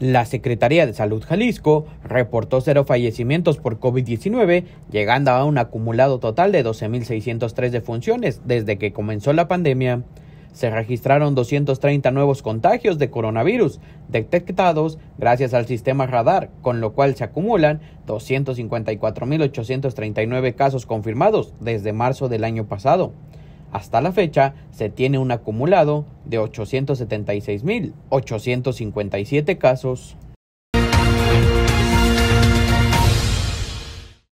La Secretaría de Salud Jalisco reportó cero fallecimientos por COVID-19, llegando a un acumulado total de 12.603 defunciones desde que comenzó la pandemia. Se registraron 230 nuevos contagios de coronavirus detectados gracias al sistema radar, con lo cual se acumulan 254.839 casos confirmados desde marzo del año pasado. Hasta la fecha se tiene un acumulado de 876.857 casos